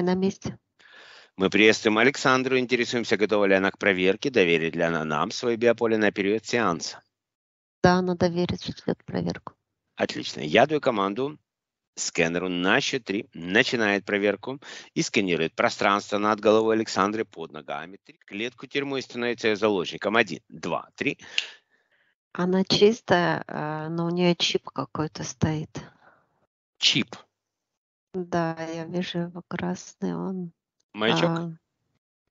вами на месте. Мы приветствуем Александру, интересуемся, готова ли она к проверке, доверит ли она нам свое биополе на период сеанса. Да, она доверит, ждет проверку. Отлично. Я даю команду скэнеру на счет 3, начинает проверку и сканирует пространство над головой Александры под ногами. 3. Клетку тюрьмы становится ее заложником. 1, 2, 3. Она чистая, э, но у нее чип какой-то стоит. Чип. Да, я вижу его красный, он, Маячок? а,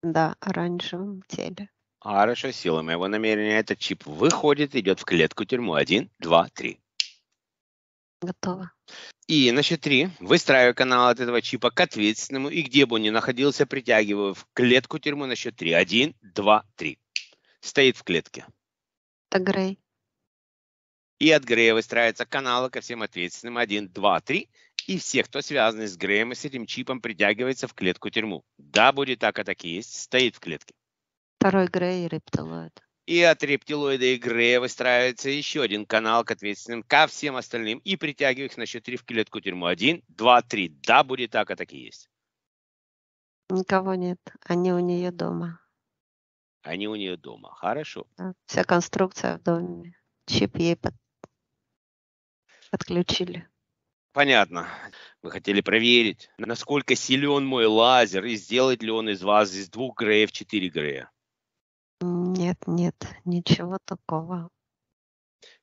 да, оранжевым теле. Хорошо, сила моего намерения. Этот чип выходит, идет в клетку тюрьму. Один, два, три. Готово. И на счет три выстраиваю канал от этого чипа к ответственному, и где бы он ни находился, притягиваю в клетку тюрьму на счет три. Один, два, три. Стоит в клетке. Это Грей. И от Грея выстраивается каналы ко всем ответственным. Один, два, три и все, кто связан с Греем и с этим чипом, притягивается в клетку-тюрьму. Да, будет так, а так и есть, стоит в клетке. Второй Грей и рептилоид. И от рептилоида и Грея выстраивается еще один канал к ответственным, ко всем остальным, и притягивая их на счет три в клетку-тюрьму. Один, два, три. Да, будет так, а так и есть. Никого нет. Они у нее дома. Они у нее дома. Хорошо. Да, вся конструкция в доме. Чип ей под... подключили. Понятно. Мы хотели проверить, насколько силен мой лазер и сделает ли он из вас из двух греев четыре грея. Нет, нет, ничего такого.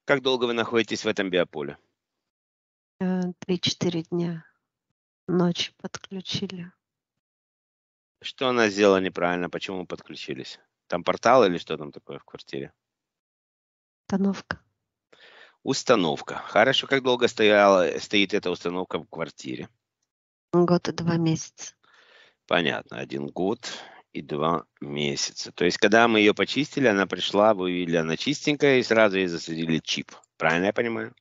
Как долго вы находитесь в этом биополе? Э, три-четыре дня. Ночи подключили. Что она сделала неправильно? Почему мы подключились? Там портал или что там такое в квартире? Установка. Установка. Хорошо, как долго стояла, стоит эта установка в квартире? Год и два месяца. Понятно, один год и два месяца. То есть, когда мы ее почистили, она пришла, вы видели, она чистенькая, и сразу ей засадили чип. Правильно я понимаю?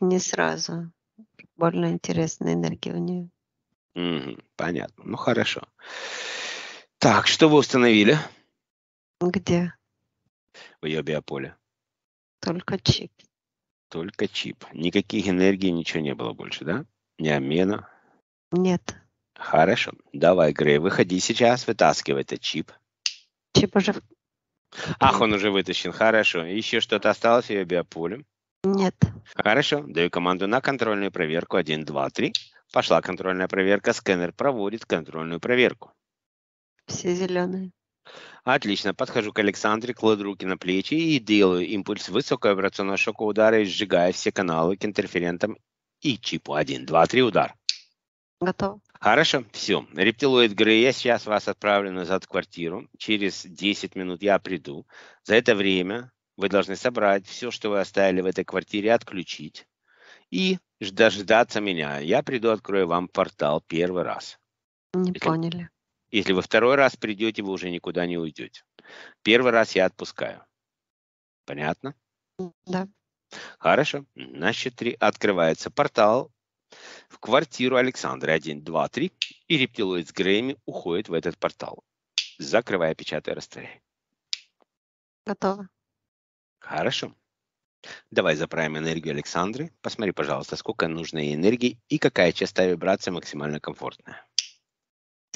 Не сразу. Больно интересная энергия у нее. Угу, понятно. Ну, хорошо. Так, что вы установили? Где? В ее биополе. Только чип. Только чип. Никаких энергий, ничего не было больше, да? Ни обмена? Нет. Хорошо. Давай, Грей, выходи сейчас, вытаскивай этот чип. Чип уже... Ах, он уже вытащен. Хорошо. Еще что-то осталось ее биополем? Нет. Хорошо. Даю команду на контрольную проверку. Один, два, три. Пошла контрольная проверка. Сканер проводит контрольную проверку. Все зеленые. Отлично, подхожу к Александре, кладу руки на плечи и делаю импульс высокоабрационного шока удара, сжигая все каналы к интерферентам и чипу один, два, три удар. Готово. Хорошо, все. Рептилоид Грей, я сейчас вас отправлю назад в квартиру. Через 10 минут я приду. За это время вы должны собрать все, что вы оставили в этой квартире, отключить и дождаться меня. Я приду, открою вам портал первый раз. Не Если... поняли. Если вы второй раз придете, вы уже никуда не уйдете. Первый раз я отпускаю. Понятно? Да. Хорошо. На счет три. Открывается портал в квартиру Александра. Один, два, три. И рептилоид с Грэмми уходит в этот портал. Закрывая, печатая, растворяя. Готово. Хорошо. Давай заправим энергию Александры. Посмотри, пожалуйста, сколько нужно энергии и какая частая вибрация максимально комфортная.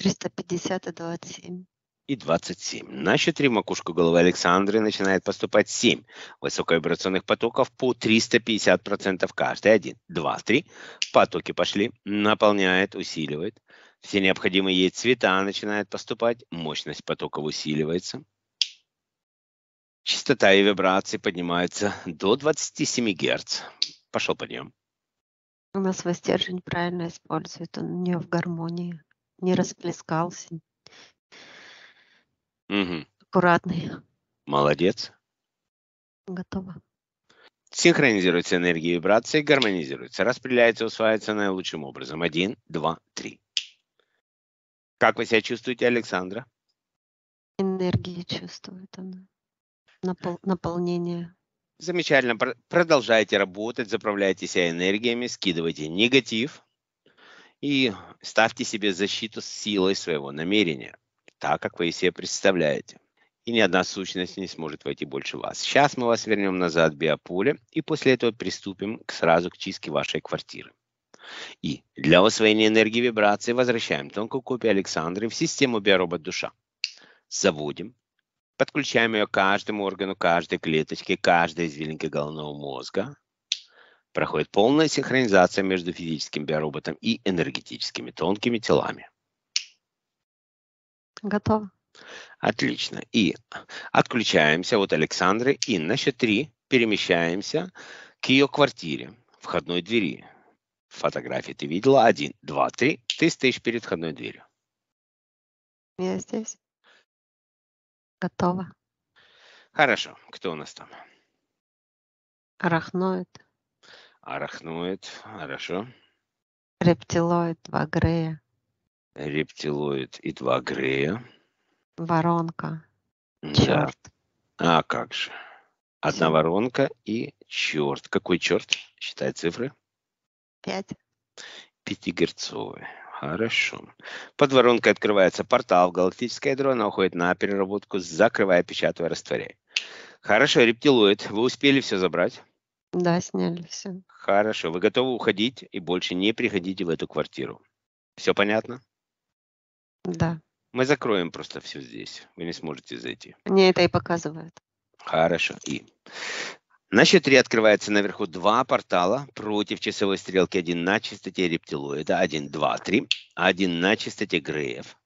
350 а и 27. И 27. На щитре в макушку головы Александры начинает поступать 7 высоковибрационных потоков по 350% каждый. Один, два, три. Потоки пошли. Наполняет, усиливает. Все необходимые ей цвета начинают поступать. Мощность потоков усиливается. Частота и вибрации поднимаются до 27 Гц. Пошел подъем. У нас свой правильно использует, он у нее в гармонии не расплескался. Угу. Аккуратный. Молодец. Готово. Синхронизируется энергия вибрации, гармонизируется, распределяется, усваивается наилучшим образом. Один, два, три. Как вы себя чувствуете, Александра? Энергия чувствует она. Напол- наполнение. Замечательно. Продолжайте работать, заправляйте себя энергиями, скидывайте негатив и ставьте себе защиту силой своего намерения, так, как вы и себе представляете. И ни одна сущность не сможет войти больше вас. Сейчас мы вас вернем назад в биополе, и после этого приступим к, сразу к чистке вашей квартиры. И для усвоения энергии вибрации возвращаем тонкую копию Александры в систему биоробот душа. Заводим, подключаем ее каждому органу, каждой клеточке, каждой извилинке головного мозга – проходит полная синхронизация между физическим биороботом и энергетическими тонкими телами. Готово. Отлично. И отключаемся от Александры и на счет три перемещаемся к ее квартире, входной двери. Фотографии ты видела? Один, два, три. Ты стоишь перед входной дверью. Я здесь. Готова. Хорошо. Кто у нас там? Арахноид. Арахноид, хорошо. Рептилоид, два грея. Рептилоид и два грея. Воронка. Да. Черт. А как же. Одна Все. воронка и черт. Какой черт? Считай цифры. Пять. Пятигерцовый. Хорошо. Под воронкой открывается портал в галактическое ядро, она уходит на переработку, закрывая, печатая, растворяя. Хорошо, рептилоид, вы успели все забрать? Да, сняли все. Хорошо. Вы готовы уходить и больше не приходите в эту квартиру? Все понятно? Да. Мы закроем просто все здесь. Вы не сможете зайти. Мне это и показывают. Хорошо. И на счет 3 открывается наверху два портала против часовой стрелки. Один на частоте рептилоида, один, два, три. Один на частоте Греев,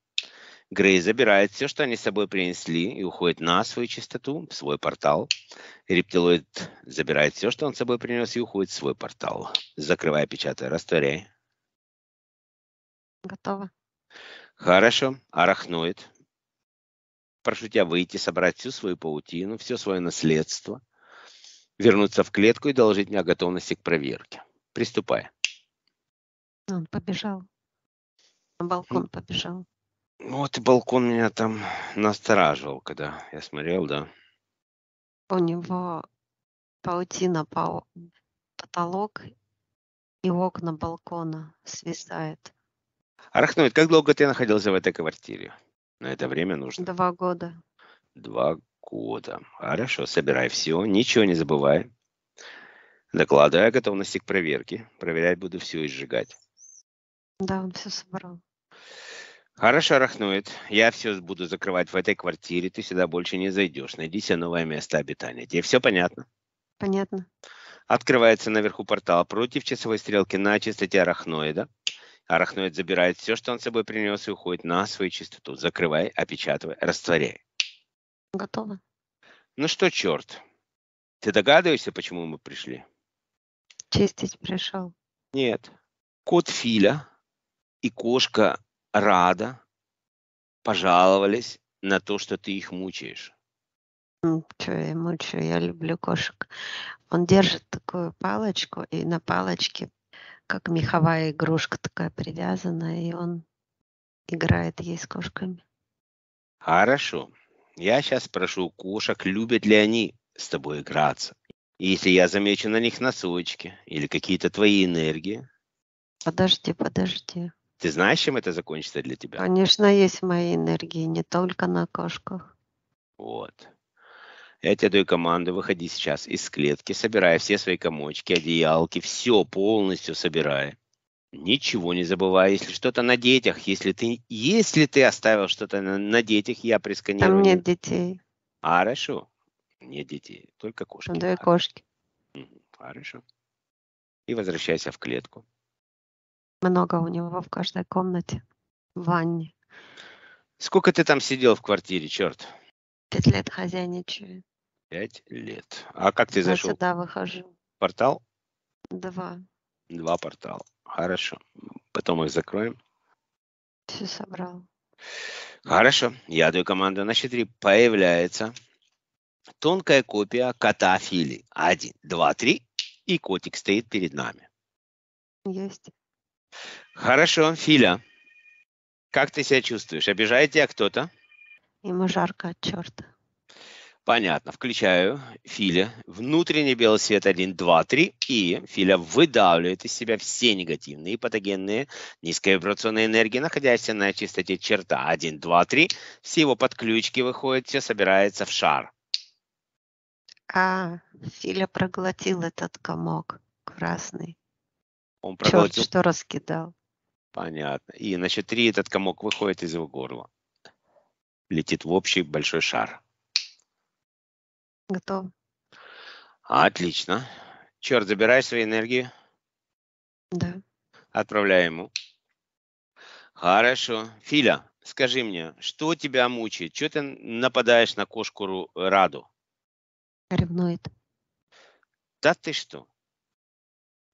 Грей забирает все, что они с собой принесли, и уходит на свою чистоту, в свой портал. Рептилоид забирает все, что он с собой принес, и уходит в свой портал. Закрывай, печатай, растворяй. Готово. Хорошо. Арахноид. Прошу тебя выйти, собрать всю свою паутину, все свое наследство, вернуться в клетку и доложить мне о готовности к проверке. Приступай. Он побежал. На балкон побежал. Ну, вот и балкон меня там настораживал, когда я смотрел, да. У него паутина по потолок и окна балкона свисает. Арахноид, как долго ты находился в этой квартире? На это время нужно. Два года. Два года. Хорошо, собирай все, ничего не забывай. Докладывай о готовности к проверке. Проверять буду все и сжигать. Да, он все собрал. Хорошо, Рахнует. Я все буду закрывать в этой квартире. Ты сюда больше не зайдешь. Найди себе новое место обитания. Тебе все понятно? Понятно. Открывается наверху портал против часовой стрелки на частоте арахноида. Арахноид забирает все, что он с собой принес, и уходит на свою чистоту. Закрывай, опечатывай, растворяй. Готово. Ну что, черт, ты догадываешься, почему мы пришли? Чистить пришел. Нет. Кот Филя и кошка рада, пожаловались на то, что ты их мучаешь. Че я мучаю, я люблю кошек. Он держит такую палочку, и на палочке, как меховая игрушка такая привязана, и он играет ей с кошками. Хорошо. Я сейчас спрошу кошек, любят ли они с тобой играться. если я замечу на них носочки или какие-то твои энергии. Подожди, подожди. Ты знаешь, чем это закончится для тебя? Конечно, есть мои энергии, не только на кошках. Вот. Я тебе даю команду, выходи сейчас из клетки, собирая все свои комочки, одеялки, все полностью собирая. Ничего не забывай, если что-то на детях, если ты, если ты оставил что-то на, на детях, я при Там нет детей. А, хорошо. Нет детей, только кошки. Две кошки. Хорошо. И возвращайся в клетку. Много у него в каждой комнате, в ванне. Сколько ты там сидел в квартире, черт? Пять лет хозяйничаю. Пять лет. А как ты Я зашел? Я сюда выхожу. Портал? Два. Два портала. Хорошо. Потом их закроем. Все собрал. Хорошо. Я даю команду на 4. Появляется тонкая копия кота Фили. Один, два, три. И котик стоит перед нами. Есть. Хорошо, Филя, как ты себя чувствуешь? Обижает тебя кто-то? Ему жарко от черта. Понятно. Включаю Филя. Внутренний белый свет 1, 2, 3. И Филя выдавливает из себя все негативные патогенные низковибрационные энергии, находящиеся на чистоте черта 1, 2, 3. Все его подключки выходят, все собирается в шар. А, Филя проглотил этот комок красный. Он проглотил... Черт, что раскидал. Понятно. И на 4 этот комок выходит из его горла. Летит в общий большой шар. Готов. Отлично. Черт, забирай свои энергии. Да. Отправляй ему. Хорошо. Филя, скажи мне, что тебя мучает? Чего ты нападаешь на кошку Раду? Ревнует. Да ты что?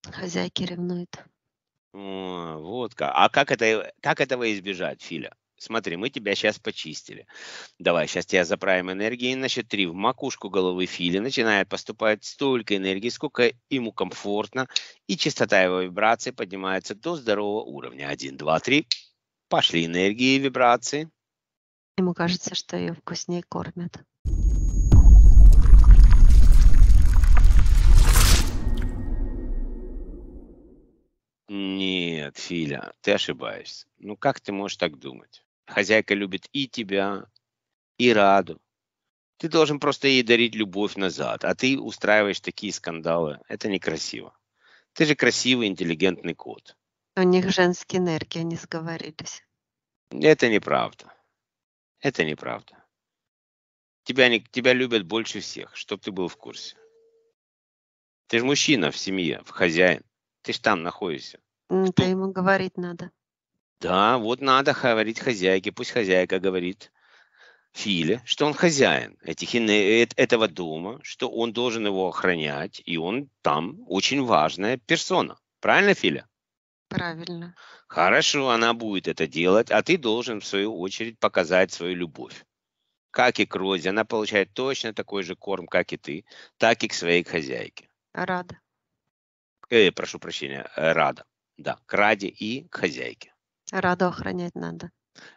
Хозяйки ревнуют. О, вот как. А как, это, как этого избежать, Филя? Смотри, мы тебя сейчас почистили. Давай, сейчас тебя заправим энергией на три. В макушку головы Фили начинает поступать столько энергии, сколько ему комфортно, и частота его вибрации поднимается до здорового уровня. Один, два, три. Пошли энергии и вибрации. Ему кажется, что ее вкуснее кормят. Нет, Филя, ты ошибаешься. Ну как ты можешь так думать? Хозяйка любит и тебя, и Раду. Ты должен просто ей дарить любовь назад, а ты устраиваешь такие скандалы. Это некрасиво. Ты же красивый, интеллигентный кот. У них женские энергии, они сговорились. Это неправда. Это неправда. Тебя, не, тебя любят больше всех, чтоб ты был в курсе. Ты же мужчина в семье, в хозяин. Ты же там находишься. Это ему говорить надо. Да, вот надо говорить хозяйке, пусть хозяйка говорит Филе, что он хозяин этих, этого дома, что он должен его охранять, и он там очень важная персона. Правильно, Филя? Правильно. Хорошо, она будет это делать, а ты должен, в свою очередь, показать свою любовь. Как и к Розе, она получает точно такой же корм, как и ты, так и к своей хозяйке. Рада э, прошу прощения, э, рада. Да, к раде и к хозяйке. Раду охранять надо.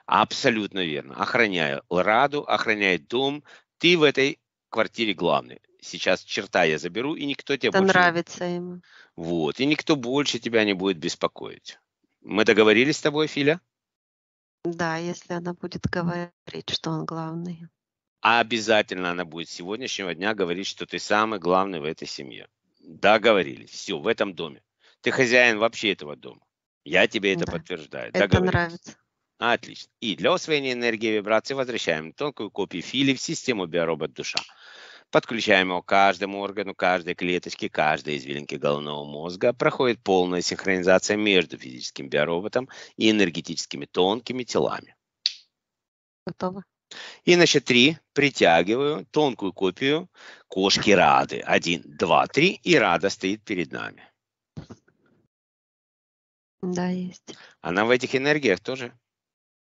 Абсолютно верно. Охраняю раду, охраняю дом. Ты в этой квартире главный. Сейчас черта я заберу, и никто тебя Это больше... нравится ему. Вот, и никто больше тебя не будет беспокоить. Мы договорились с тобой, Филя? Да, если она будет говорить, что он главный. А обязательно она будет с сегодняшнего дня говорить, что ты самый главный в этой семье. Договорились. Все, в этом доме. Ты хозяин вообще этого дома. Я тебе это да. подтверждаю. Это нравится. Отлично. И для усвоения энергии вибрации возвращаем тонкую копию фили в систему биоробот душа. Подключаем его к каждому органу, каждой клеточке, каждой извилинке головного мозга. Проходит полная синхронизация между физическим биороботом и энергетическими тонкими телами. Готово. И, значит, три, притягиваю тонкую копию кошки Рады. Один, два, три, и Рада стоит перед нами. Да, есть. Она в этих энергиях тоже.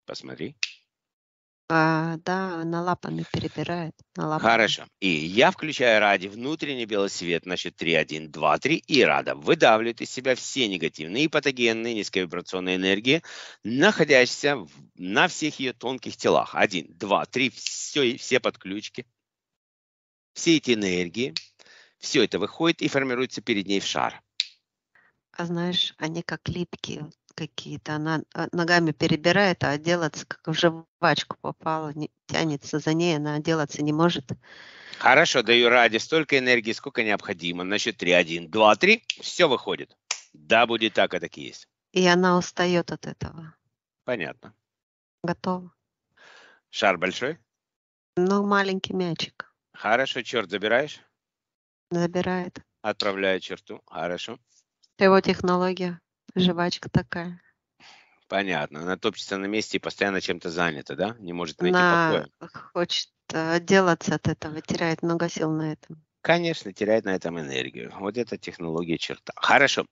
Посмотри. А, да, на лапами перебирает. На лапами. Хорошо. И я включаю ради внутренний белый свет Значит, счет 3, 1, 2, 3. И рада выдавливает из себя все негативные и патогенные низковибрационные энергии, находящиеся в, на всех ее тонких телах. 1, 2, 3. Все, все подключки. Все эти энергии. Все это выходит и формируется перед ней в шар. А знаешь, они как липкие какие-то. Она а, ногами перебирает, а отделаться, как в жвачку попала, не, тянется за ней, она отделаться не может. Хорошо, даю ради столько энергии, сколько необходимо. Значит счет 3, 1, 2, 3. Все выходит. Да, будет так, а так и есть. И она устает от этого. Понятно. Готово. Шар большой? Ну, маленький мячик. Хорошо, черт, забираешь? Забирает. Отправляю черту. Хорошо. Его технология. Жвачка такая. Понятно. Она топчется на месте и постоянно чем-то занята, да? Не может найти Она покоя. хочет э, отделаться от этого, теряет много сил на этом. Конечно, теряет на этом энергию. Вот это технология черта. Хорошо.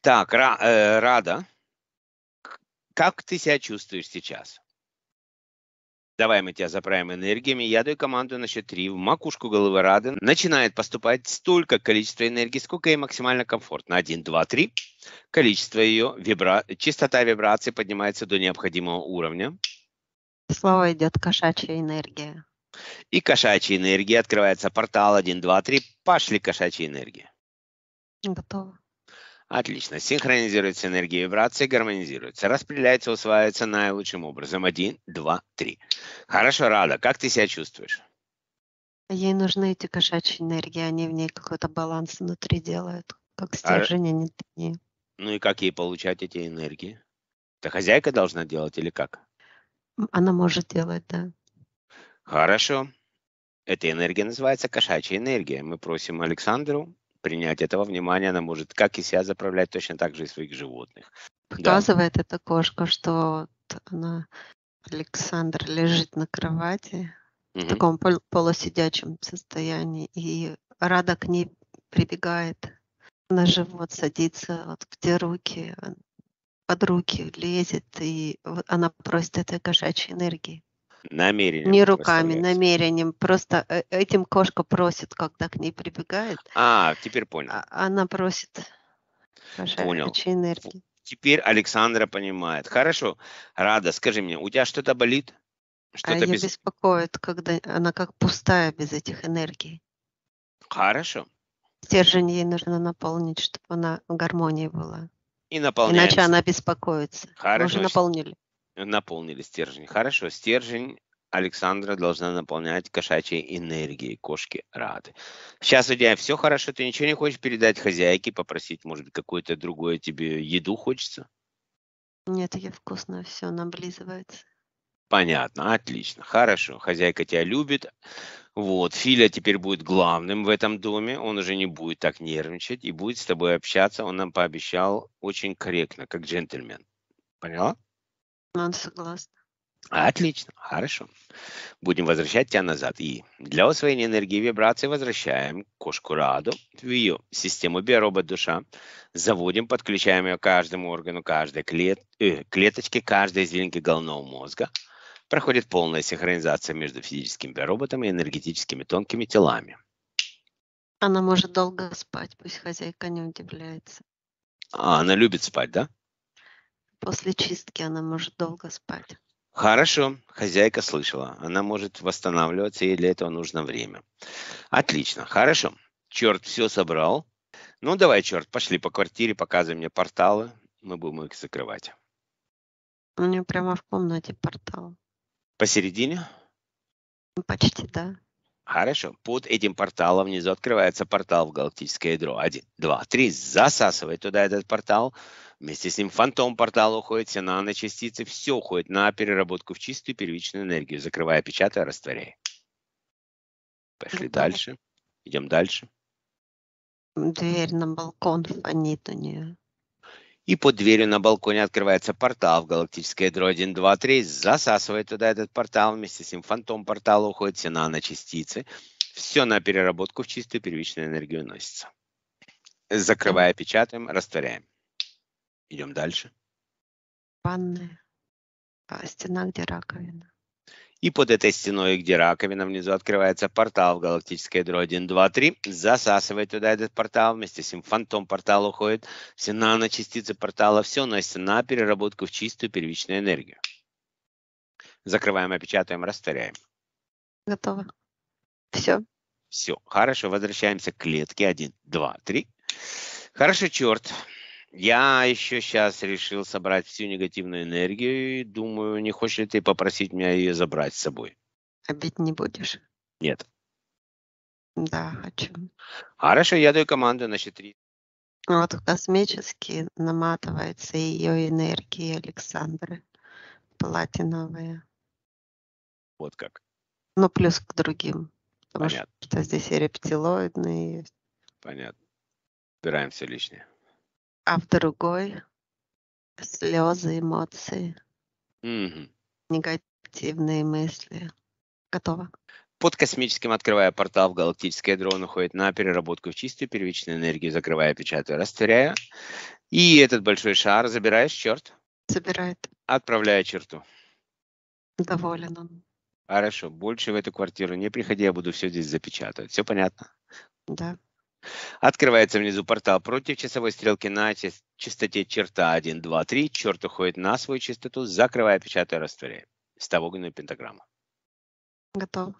Так, э, Рада, как ты себя чувствуешь сейчас? Давай мы тебя заправим энергиями. Я даю команду на счет 3. В макушку головы Рады начинает поступать столько количества энергии, сколько ей максимально комфортно. 1, 2, 3. Количество ее, вибра... частота вибрации поднимается до необходимого уровня. Слово идет кошачья энергия. И кошачья энергия. Открывается портал 1, 2, 3. Пошли кошачья энергия. Готово. Отлично. Синхронизируется энергия вибрации, гармонизируется, распределяется, усваивается наилучшим образом. Один, два, три. Хорошо, Рада, как ты себя чувствуешь? Ей нужны эти кошачьи энергии, они в ней какой-то баланс внутри делают, как а стержень, а... они не Ну и как ей получать эти энергии? Это хозяйка должна делать или как? Она может делать, да. Хорошо. Эта энергия называется кошачья энергия. Мы просим Александру принять этого внимания, она может как и себя заправлять, точно так же и своих животных. Показывает да. эта кошка, что вот она, Александр, лежит на кровати угу. в таком пол- полусидячем состоянии, и Рада к ней прибегает на живот, садится вот в те руки, а, под руки лезет, и она просит этой кошачьей энергии. Намерением. Не руками, намерением. Просто э, этим кошка просит, когда к ней прибегает. А, теперь понял. А, она просит. Понял. энергии. Теперь Александра понимает. Хорошо. Рада, скажи мне, у тебя что-то болит? А что-то а без... беспокоит, когда она как пустая без этих энергий. Хорошо. Стержень ей нужно наполнить, чтобы она в гармонии была. И наполняется. Иначе она беспокоится. Хорошо. Мы уже наполнили наполнили стержень. Хорошо, стержень Александра должна наполнять кошачьей энергией. Кошки рады. Сейчас у тебя все хорошо, ты ничего не хочешь передать хозяйке, попросить, может быть, какую-то другое тебе еду хочется? Нет, я вкусно все, она Понятно, отлично, хорошо. Хозяйка тебя любит. Вот, Филя теперь будет главным в этом доме, он уже не будет так нервничать и будет с тобой общаться, он нам пообещал очень корректно, как джентльмен. Поняла? Он ну, согласна. Отлично, хорошо. Будем возвращать тебя назад. И для усвоения энергии вибрации возвращаем кошку Раду в ее систему биоробот душа. Заводим, подключаем ее каждому органу, каждой клет... э, клеточке, каждой извилинке головного мозга. Проходит полная синхронизация между физическим биороботом и энергетическими тонкими телами. Она может долго спать, пусть хозяйка не удивляется. А, она любит спать, да? После чистки она может долго спать. Хорошо, хозяйка слышала. Она может восстанавливаться, ей для этого нужно время. Отлично, хорошо. Черт все собрал. Ну, давай, черт, пошли по квартире, показывай мне порталы. Мы будем их закрывать. У нее прямо в комнате портал. Посередине? Почти, да. Хорошо. Под этим порталом внизу открывается портал в галактическое ядро. Один, два, три. Засасывай туда этот портал. Вместе с ним фантом портала уходит, все наночастицы, все уходит на переработку в чистую первичную энергию, закрывая, печатая, а растворяя. Пошли Круто. дальше. Идем дальше. Дверь на балкон фонит у нее. И под дверью на балконе открывается портал в галактическое ядро 1, 2, 3. Засасывает туда этот портал. Вместе с ним фантом портала уходит, все наночастицы. Все на переработку в чистую первичную энергию носится. Закрывая, печатаем, растворяем. Идем дальше. Ванная. А, стена, где раковина. И под этой стеной, где раковина, внизу открывается портал в галактическое ядро 1, 2, 3. Засасывает туда этот портал, вместе с ним фантом портал уходит, все наночастицы портала, все носится на переработку в чистую первичную энергию. Закрываем, опечатаем, растворяем. Готово. Все. Все, хорошо, возвращаемся к клетке 1, 2, 3. Хорошо, черт. Я еще сейчас решил собрать всю негативную энергию и думаю, не хочешь ли ты попросить меня ее забрать с собой? А не будешь? Нет. Да, хочу. А Хорошо, я даю команду на счет Вот космически наматывается ее энергия Александры. Платиновая. Вот как. Ну, плюс к другим. Потому Понятно. что здесь и рептилоидные есть. Понятно. Убираем все лишнее а в другой слезы, эмоции, угу. негативные мысли. Готово. Под космическим открывая портал в галактическое дрон уходит на переработку в чистую первичную энергию, закрывая, печатаю, растворяю. И этот большой шар забираешь, черт. Забирает. Отправляя черту. Доволен он. Хорошо, больше в эту квартиру не приходи, я буду все здесь запечатывать. Все понятно? Да. Открывается внизу портал против часовой стрелки на частоте черта 1, 2, 3. Черт уходит на свою частоту, закрывая, печатая, растворяя. Ставогненную пентаграмму. Готово.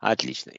Отлично.